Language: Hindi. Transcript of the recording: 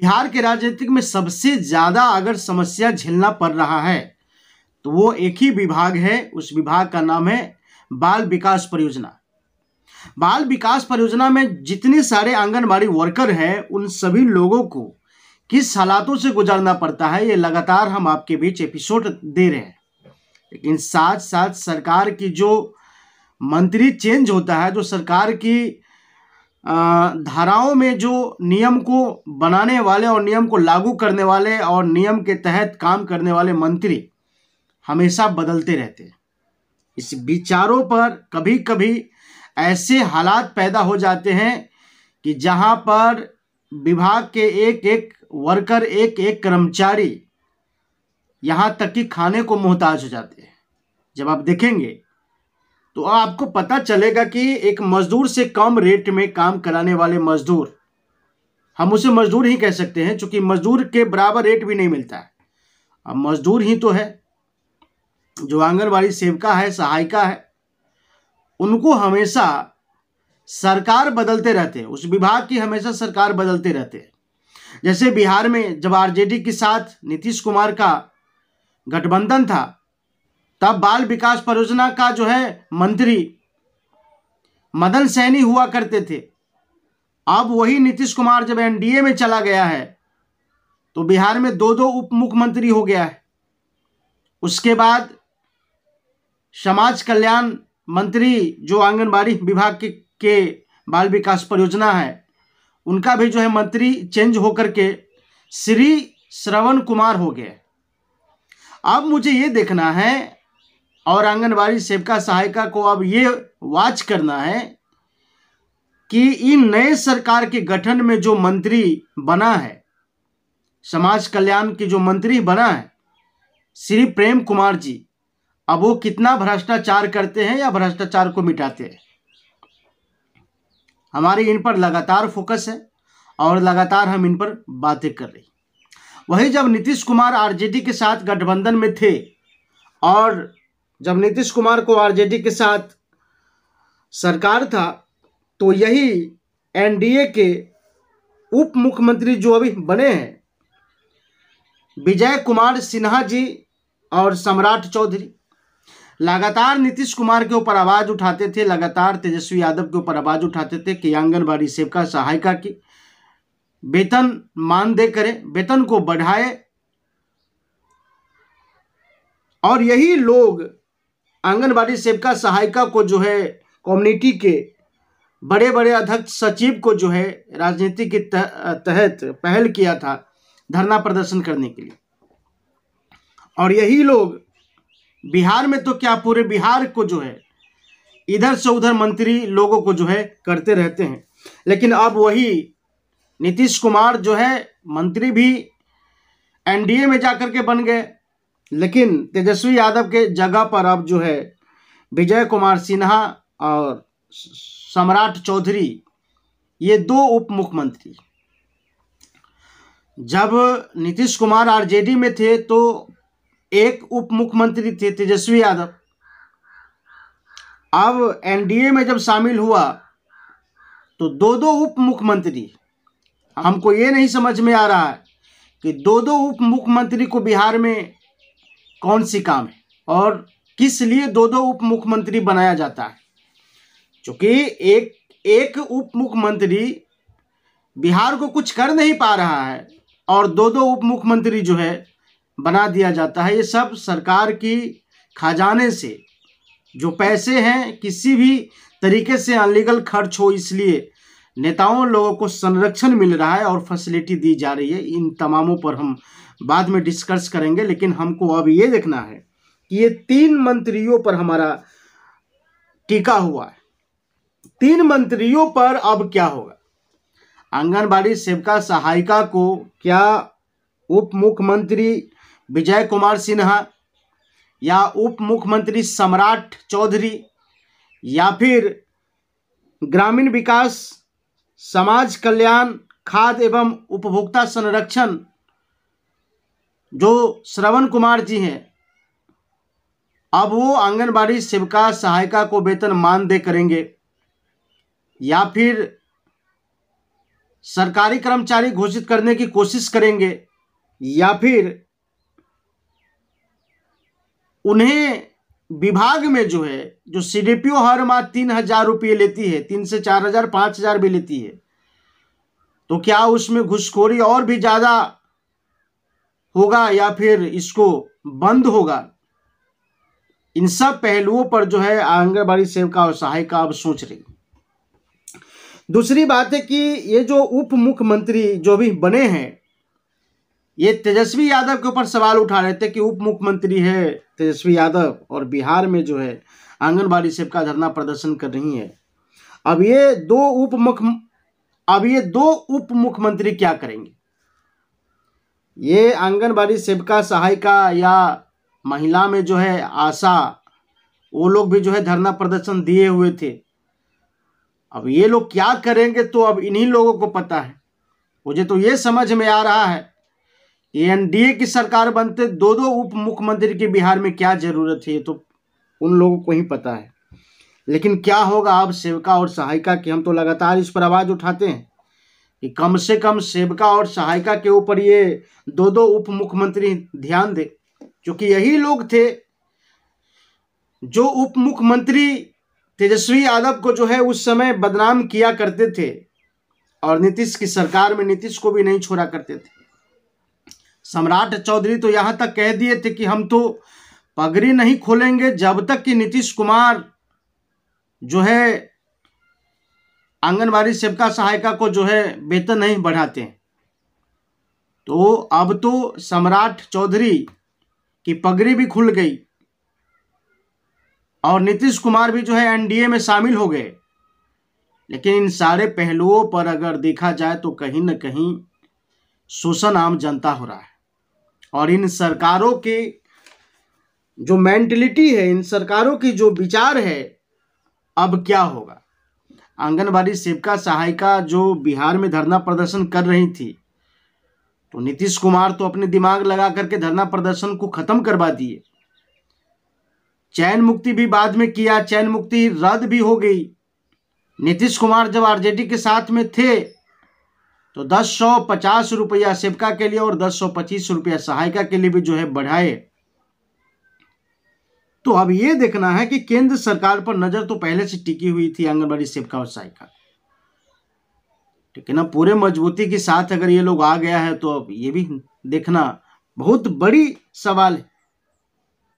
बिहार के राजनीतिक में सबसे ज़्यादा अगर समस्या झेलना पड़ रहा है तो वो एक ही विभाग है उस विभाग का नाम है बाल विकास परियोजना बाल विकास परियोजना में जितने सारे आंगनबाड़ी वर्कर हैं उन सभी लोगों को किस हालातों से गुजरना पड़ता है ये लगातार हम आपके बीच एपिसोड दे रहे हैं लेकिन साथ साथ सरकार की जो मंत्री चेंज होता है जो सरकार की धाराओं में जो नियम को बनाने वाले और नियम को लागू करने वाले और नियम के तहत काम करने वाले मंत्री हमेशा बदलते रहते हैं इस विचारों पर कभी कभी ऐसे हालात पैदा हो जाते हैं कि जहां पर विभाग के एक एक वर्कर एक एक कर्मचारी यहाँ तक कि खाने को मोहताज हो जाते हैं जब आप देखेंगे तो आपको पता चलेगा कि एक मजदूर से कम रेट में काम कराने वाले मजदूर हम उसे मजदूर ही कह सकते हैं चूंकि मजदूर के बराबर रेट भी नहीं मिलता है अब मजदूर ही तो है जो आंगनबाड़ी सेविका है सहायिका है उनको हमेशा सरकार बदलते रहते हैं उस विभाग की हमेशा सरकार बदलते रहते हैं जैसे बिहार में जब आरजेडी के साथ नीतीश कुमार का गठबंधन था तब बाल विकास परियोजना का जो है मंत्री मदन सहनी हुआ करते थे अब वही नीतीश कुमार जब एनडीए में चला गया है तो बिहार में दो दो उप मुख्यमंत्री हो गया है उसके बाद समाज कल्याण मंत्री जो आंगनबाड़ी विभाग के, के बाल विकास परियोजना है उनका भी जो है मंत्री चेंज होकर के श्री श्रवण कुमार हो गए अब मुझे ये देखना है और आंगनबाड़ी सेविका सहायिका को अब ये वाच करना है कि इन नए सरकार के गठन में जो मंत्री बना है समाज कल्याण के जो मंत्री बना है श्री प्रेम कुमार जी अब वो कितना भ्रष्टाचार करते हैं या भ्रष्टाचार को मिटाते हैं हमारी इन पर लगातार फोकस है और लगातार हम इन पर बातें कर रहे हैं वही जब नीतीश कुमार आरजेडी के साथ गठबंधन में थे और जब नीतीश कुमार को आरजेडी के साथ सरकार था तो यही एनडीए के उप मुख्यमंत्री जो अभी बने हैं विजय कुमार सिन्हा जी और सम्राट चौधरी लगातार नीतीश कुमार के ऊपर आवाज़ उठाते थे लगातार तेजस्वी यादव के ऊपर आवाज़ उठाते थे कि आंगनबाड़ी सेवका सहायिका की वेतन मानदेय करें वेतन को बढ़ाए और यही लोग आंगनबाड़ी सेविका सहायिका को जो है कम्युनिटी के बड़े बड़े अध्यक्ष सचिव को जो है राजनीति के तहत पहल किया था धरना प्रदर्शन करने के लिए और यही लोग बिहार में तो क्या पूरे बिहार को जो है इधर से उधर मंत्री लोगों को जो है करते रहते हैं लेकिन अब वही नीतीश कुमार जो है मंत्री भी एनडीए में जाकर के बन गए लेकिन तेजस्वी यादव के जगह पर अब जो है विजय कुमार सिन्हा और सम्राट चौधरी ये दो उप मुख्यमंत्री जब नीतीश कुमार आरजेडी में थे तो एक उप मुख्यमंत्री थे तेजस्वी यादव अब एनडीए में जब शामिल हुआ तो दो दो उप मुख्यमंत्री हमको ये नहीं समझ में आ रहा है कि दो दो उप मुख्यमंत्री को बिहार में कौन सी काम है और किस लिए दो दो उप मुख्यमंत्री बनाया जाता है चूँकि एक एक उप मुख्यमंत्री बिहार को कुछ कर नहीं पा रहा है और दो दो उप मुख्यमंत्री जो है बना दिया जाता है ये सब सरकार की खजाने से जो पैसे हैं किसी भी तरीके से अनलीगल खर्च हो इसलिए नेताओं लोगों को संरक्षण मिल रहा है और फैसिलिटी दी जा रही है इन तमामों पर हम बाद में डिस्कस करेंगे लेकिन हमको अब ये देखना है कि ये तीन मंत्रियों पर हमारा टीका हुआ है तीन मंत्रियों पर अब क्या होगा आंगनबाड़ी सेविका सहायिका को क्या उप मुख्यमंत्री विजय कुमार सिन्हा या उप मुख्यमंत्री सम्राट चौधरी या फिर ग्रामीण विकास समाज कल्याण खाद्य एवं उपभोक्ता संरक्षण जो श्रवण कुमार जी हैं अब वो आंगनबाड़ी सेविका सहायिका को वेतन मान दे करेंगे या फिर सरकारी कर्मचारी घोषित करने की कोशिश करेंगे या फिर उन्हें विभाग में जो है जो सी डी पी ओ हर माह तीन हजार रुपये लेती है तीन से चार हजार पाँच हजार भी लेती है तो क्या उसमें घुसखोरी और भी ज़्यादा होगा या फिर इसको बंद होगा इन सब पहलुओं पर जो है आंगनबाड़ी सेविका और सहायिका अब सोच रही दूसरी बात है कि ये जो उप मुख्यमंत्री जो भी बने हैं ये तेजस्वी यादव के ऊपर सवाल उठा रहे थे कि उप मुख्यमंत्री है तेजस्वी यादव और बिहार में जो है आंगनबाड़ी सेविका धरना प्रदर्शन कर रही है अब ये दो उप मुख्य अब ये दो उप मुख्यमंत्री क्या करेंगे ये आंगनबाड़ी सेविका सहायिका या महिला में जो है आशा वो लोग भी जो है धरना प्रदर्शन दिए हुए थे अब ये लोग क्या करेंगे तो अब इन्हीं लोगों को पता है मुझे तो ये समझ में आ रहा है कि एनडीए की सरकार बनते दो दो उप मुख्यमंत्री के बिहार में क्या जरूरत है ये तो उन लोगों को ही पता है लेकिन क्या होगा अब सेविका और सहायिका की हम तो लगातार इस पर आवाज़ उठाते हैं कि कम से कम सेविका और सहायिका के ऊपर ये दो दो उप मुख्यमंत्री ध्यान दे क्योंकि यही लोग थे जो उप मुख्यमंत्री तेजस्वी यादव को जो है उस समय बदनाम किया करते थे और नीतीश की सरकार में नीतीश को भी नहीं छोड़ा करते थे सम्राट चौधरी तो यहाँ तक कह दिए थे कि हम तो पगड़ी नहीं खोलेंगे जब तक कि नीतीश कुमार जो है आंगनबाड़ी सेविका सहायिका को जो है वेतन नहीं बढ़ाते तो अब तो सम्राट चौधरी की पगड़ी भी खुल गई और नीतीश कुमार भी जो है एनडीए में शामिल हो गए लेकिन इन सारे पहलुओं पर अगर देखा जाए तो कहीं ना कहीं शोषण आम जनता हो रहा है और इन सरकारों के जो मेंटलिटी है इन सरकारों की जो विचार है अब क्या होगा आंगनबाड़ी सेविका सहायिका जो बिहार में धरना प्रदर्शन कर रही थी तो नीतीश कुमार तो अपने दिमाग लगा करके धरना प्रदर्शन को खत्म करवा दिए चयन मुक्ति भी बाद में किया चयन मुक्ति रद्द भी हो गई नीतीश कुमार जब आरजेडी के साथ में थे तो दस सौ पचास रुपया सेवका के लिए और दस सौ पच्चीस रुपया सहायिका के लिए भी जो है बढ़ाए तो अब ये देखना है कि केंद्र सरकार पर नज़र तो पहले से टिकी हुई थी आंगनबाड़ी सेविका और सहायिका ठीक है ना पूरे मजबूती के साथ अगर ये लोग आ गया है तो अब ये भी देखना बहुत बड़ी सवाल है